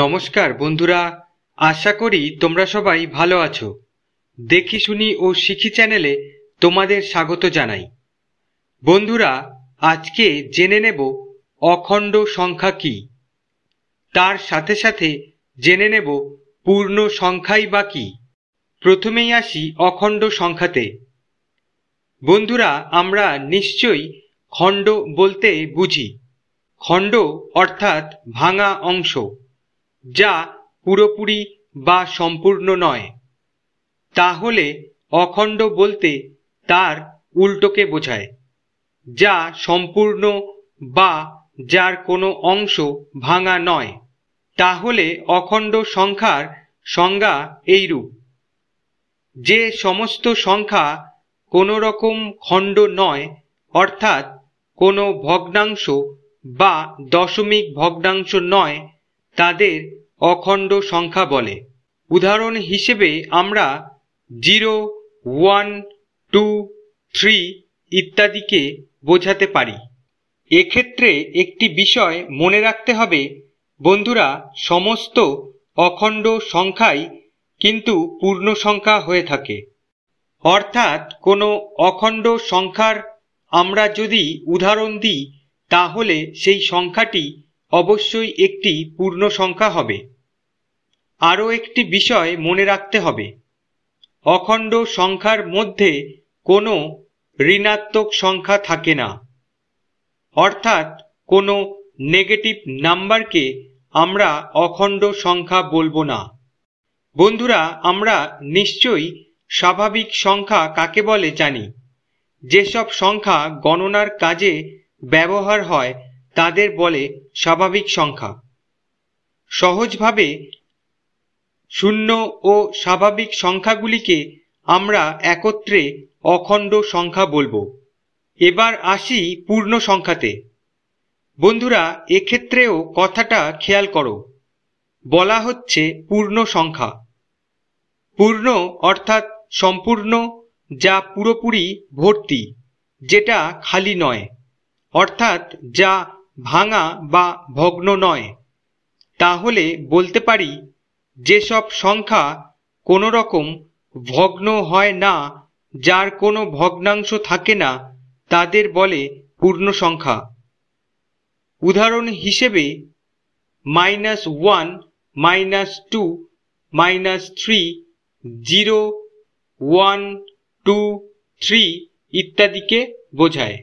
নমস্কার বন্ধুরা আশা করি তোমরা সবাই ভালো আছো দেখি শুনি ও শিখি চ্যানেলে তোমাদের স্বাগত জানাই বন্ধুরা আজকে জেনে নেব অখণ্ড সংখ্যা কি তার সাথে সাথে জেনে নেব পূর্ণ সংখ্যাই বা কি প্রথমেই আসি অখণ্ড সংখ্যাতে বন্ধুরা আমরা নিশ্চয়ই খণ্ড বলতে বুঝি খণ্ড অর্থাৎ ভাঙা অংশ যা পুরোপুরি বা সম্পূর্ণ নয় তাহলে অখণ্ড বলতে তার উল্টোকে বোঝায় যা সম্পূর্ণ বা যার কোনো অংশ ভাঙা নয় তাহলে অখণ্ড সংখ্যার সংজ্ঞা এইরূপ যে সমস্ত সংখ্যা কোনো রকম খণ্ড নয় অর্থাৎ কোনো ভগ্নাংশ বা দশমিক ভগ্নাংশ নয় তাদের অখণ্ড সংখ্যা বলে উদাহরণ হিসেবে আমরা জিরো ওয়ান টু থ্রি ইত্যাদিকে বোঝাতে পারি এক্ষেত্রে একটি বিষয় মনে রাখতে হবে বন্ধুরা সমস্ত অখণ্ড সংখ্যাই কিন্তু পূর্ণ সংখ্যা হয়ে থাকে অর্থাৎ কোনো অখণ্ড সংখ্যার আমরা যদি উদাহরণ দিই তাহলে সেই সংখ্যাটি অবশ্যই একটি পূর্ণ সংখ্যা হবে আরও একটি বিষয় মনে রাখতে হবে অখণ্ড সংখ্যার মধ্যে কোনো ঋণাত্মক সংখ্যা থাকে না অর্থাৎ কোনো নেগেটিভ নাম্বারকে আমরা অখণ্ড সংখ্যা বলবো না বন্ধুরা আমরা নিশ্চয়ই স্বাভাবিক সংখ্যা কাকে বলে জানি যেসব সংখ্যা গণনার কাজে ব্যবহার হয় তাদের বলে স্বাভাবিক সংখ্যা সহজভাবে শূন্য ও স্বাভাবিক সংখ্যাগুলিকে আমরা একত্রে অখণ্ড সংখ্যা বলবো এবার আসি পূর্ণ সংখ্যাতে বন্ধুরা এক্ষেত্রেও কথাটা খেয়াল করো বলা হচ্ছে পূর্ণ সংখ্যা পূর্ণ অর্থাৎ সম্পূর্ণ যা পুরোপুরি ভর্তি যেটা খালি নয় অর্থাৎ যা ভাঙা বা ভগ্ন নয় তাহলে বলতে পারি যেসব সংখ্যা কোনো রকম ভগ্ন হয় না যার কোনো ভগ্নাংশ থাকে না তাদের বলে পূর্ণ সংখ্যা উদাহরণ হিসেবে minus one minus two minus three zero one two three ইত্যাদিকে বোঝায়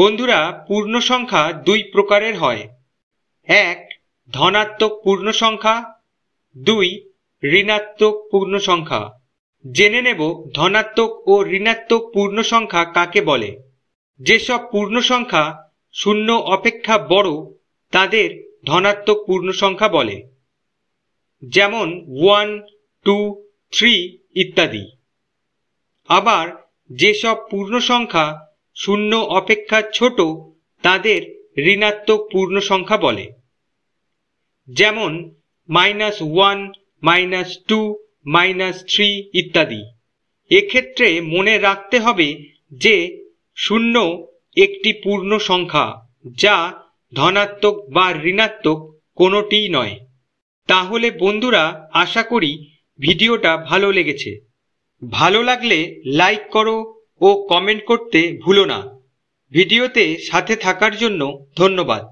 বন্ধুরা পূর্ণ সংখ্যা দুই প্রকারের হয় এক ধনাত্মক পূর্ণ সংখ্যা দুই ঋণাত্মক পূর্ণ সংখ্যা জেনে নেব ধনাত্মক ও ঋণাত্মক পূর্ণ সংখ্যা কাকে বলে যেসব পূর্ণ সংখ্যা শূন্য অপেক্ষা বড় তাদের ধনাত্মক পূর্ণ সংখ্যা বলে যেমন ওয়ান টু থ্রি ইত্যাদি আবার যেসব পূর্ণ সংখ্যা শূন্য অপেক্ষা ছোট তাদের ঋণাত্মক পূর্ণ সংখ্যা বলে যেমন minus one minus two minus three ইত্যাদি এক্ষেত্রে মনে রাখতে হবে যে শূন্য একটি পূর্ণ সংখ্যা যা ধনাত্মক বা ঋণাত্মক কোনোটিই নয় তাহলে বন্ধুরা আশা করি ভিডিওটা ভালো লেগেছে ভালো লাগলে লাইক করো ও কমেন্ট করতে ভুলো না ভিডিওতে সাথে থাকার জন্য ধন্যবাদ